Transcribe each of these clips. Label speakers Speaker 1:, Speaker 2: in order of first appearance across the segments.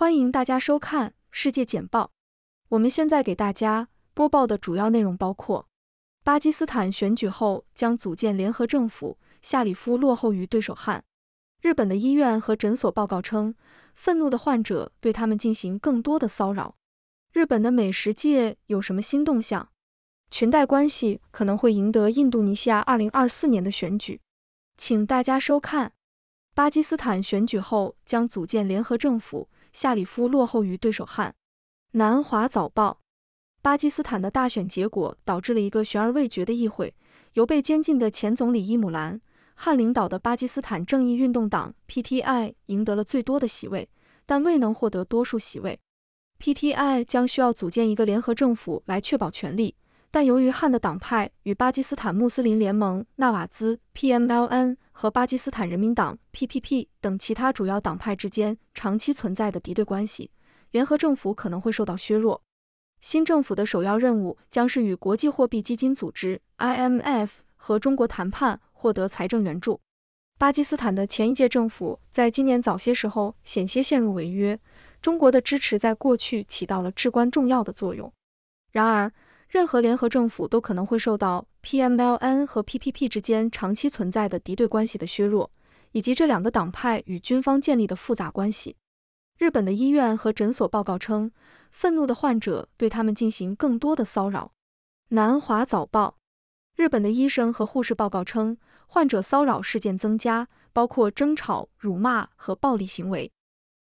Speaker 1: 欢迎大家收看世界简报。我们现在给大家播报的主要内容包括：巴基斯坦选举后将组建联合政府，夏里夫落后于对手汉。日本的医院和诊所报告称，愤怒的患者对他们进行更多的骚扰。日本的美食界有什么新动向？裙带关系可能会赢得印度尼西亚二零二四年的选举。请大家收看。巴基斯坦选举后将组建联合政府。夏里夫落后于对手汉。南华早报：巴基斯坦的大选结果导致了一个悬而未决的议会，由被监禁的前总理伊姆兰·汗领导的巴基斯坦正义运动党 （PTI） 赢得了最多的席位，但未能获得多数席位。PTI 将需要组建一个联合政府来确保权力。但由于汉的党派与巴基斯坦穆斯林联盟纳瓦兹 （PML-N） 和巴基斯坦人民党 （PPP） 等其他主要党派之间长期存在的敌对关系，联合政府可能会受到削弱。新政府的首要任务将是与国际货币基金组织 （IMF） 和中国谈判，获得财政援助。巴基斯坦的前一届政府在今年早些时候险些陷入违约，中国的支持在过去起到了至关重要的作用。然而，任何联合政府都可能会受到 PMLN 和 PPP 之间长期存在的敌对关系的削弱，以及这两个党派与军方建立的复杂关系。日本的医院和诊所报告称，愤怒的患者对他们进行更多的骚扰。南华早报，日本的医生和护士报告称，患者骚扰事件增加，包括争吵、辱骂和暴力行为。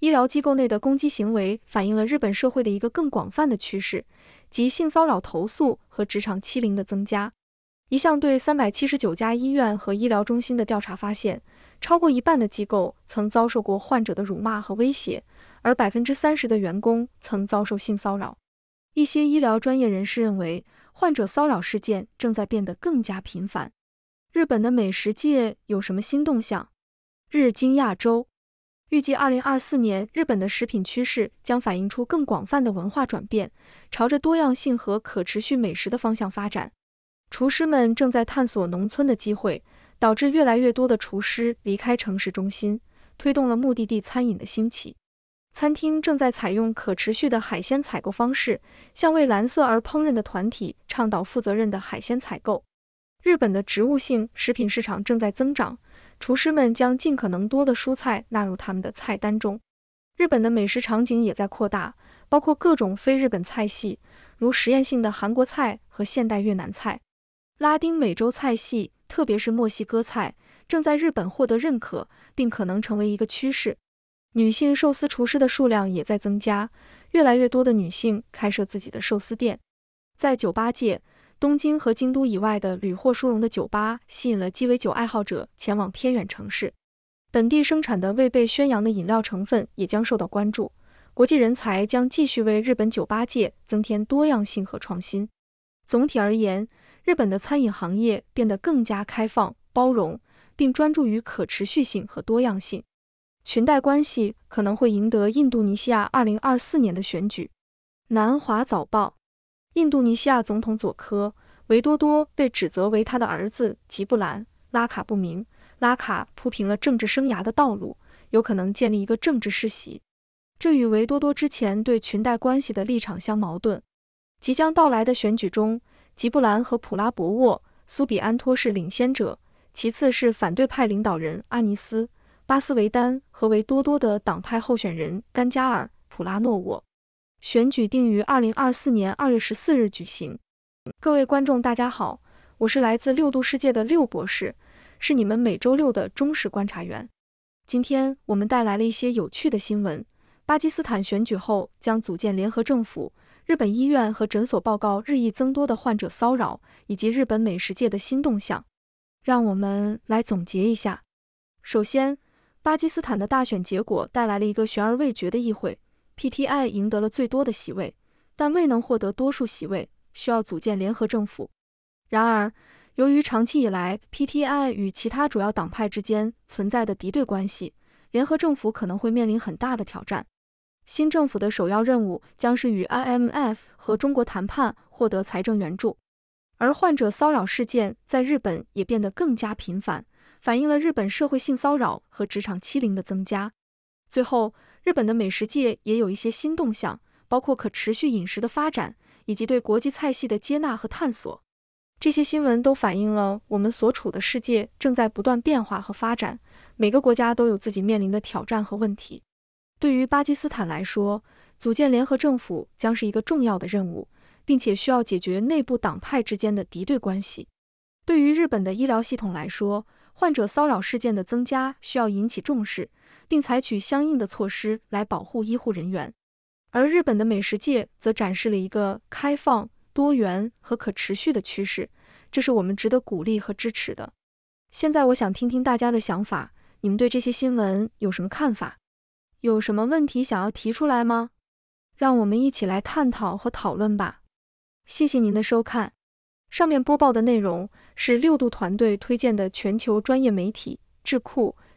Speaker 1: 医疗机构内的攻击行为反映了日本社会的一个更广泛的趋势。及性骚扰投诉和职场欺凌的增加。一项对三百七十九家医院和医疗中心的调查发现，超过一半的机构曾遭受过患者的辱骂和威胁，而百分之三十的员工曾遭受性骚扰。一些医疗专业人士认为，患者骚扰事件正在变得更加频繁。日本的美食界有什么新动向？日经亚洲。预计二零二四年，日本的食品趋势将反映出更广泛的文化转变，朝着多样性和可持续美食的方向发展。厨师们正在探索农村的机会，导致越来越多的厨师离开城市中心，推动了目的地餐饮的兴起。餐厅正在采用可持续的海鲜采购方式，向为蓝色而烹饪的团体倡导负责任的海鲜采购。日本的植物性食品市场正在增长，厨师们将尽可能多的蔬菜纳入他们的菜单中。日本的美食场景也在扩大，包括各种非日本菜系，如实验性的韩国菜和现代越南菜。拉丁美洲菜系，特别是墨西哥菜，正在日本获得认可，并可能成为一个趋势。女性寿司厨师的数量也在增加，越来越多的女性开设自己的寿司店。在酒吧界。东京和京都以外的屡获殊荣的酒吧吸引了鸡尾酒爱好者前往偏远城市。本地生产的未被宣扬的饮料成分也将受到关注。国际人才将继续为日本酒吧界增添多样性和创新。总体而言，日本的餐饮行业变得更加开放、包容，并专注于可持续性和多样性。裙带关系可能会赢得印度尼西亚二零二四年的选举。南华早报。印度尼西亚总统佐科维多多被指责为他的儿子吉布兰拉卡不明拉卡铺平了政治生涯的道路，有可能建立一个政治世袭，这与维多多之前对裙带关系的立场相矛盾。即将到来的选举中，吉布兰和普拉博沃苏比安托是领先者，其次是反对派领导人阿尼斯巴斯维丹和维多多的党派候选人甘加尔普拉诺沃。选举定于二零二四年二月十四日举行。各位观众，大家好，我是来自六度世界的六博士，是你们每周六的忠实观察员。今天我们带来了一些有趣的新闻：巴基斯坦选举后将组建联合政府；日本医院和诊所报告日益增多的患者骚扰；以及日本美食界的新动向。让我们来总结一下。首先，巴基斯坦的大选结果带来了一个悬而未决的议会。PTI 赢得了最多的席位，但未能获得多数席位，需要组建联合政府。然而，由于长期以来 PTI 与其他主要党派之间存在的敌对关系，联合政府可能会面临很大的挑战。新政府的首要任务将是与 IMF 和中国谈判，获得财政援助。而患者骚扰事件在日本也变得更加频繁，反映了日本社会性骚扰和职场欺凌的增加。最后。日本的美食界也有一些新动向，包括可持续饮食的发展以及对国际菜系的接纳和探索。这些新闻都反映了我们所处的世界正在不断变化和发展。每个国家都有自己面临的挑战和问题。对于巴基斯坦来说，组建联合政府将是一个重要的任务，并且需要解决内部党派之间的敌对关系。对于日本的医疗系统来说，患者骚扰事件的增加需要引起重视。并采取相应的措施来保护医护人员。而日本的美食界则展示了一个开放、多元和可持续的趋势，这是我们值得鼓励和支持的。现在我想听听大家的想法，你们对这些新闻有什么看法？有什么问题想要提出来吗？让我们一起来探讨和讨论吧。谢谢您的收看。上面播报的内容是六度团队推荐的全球专业媒体、智库。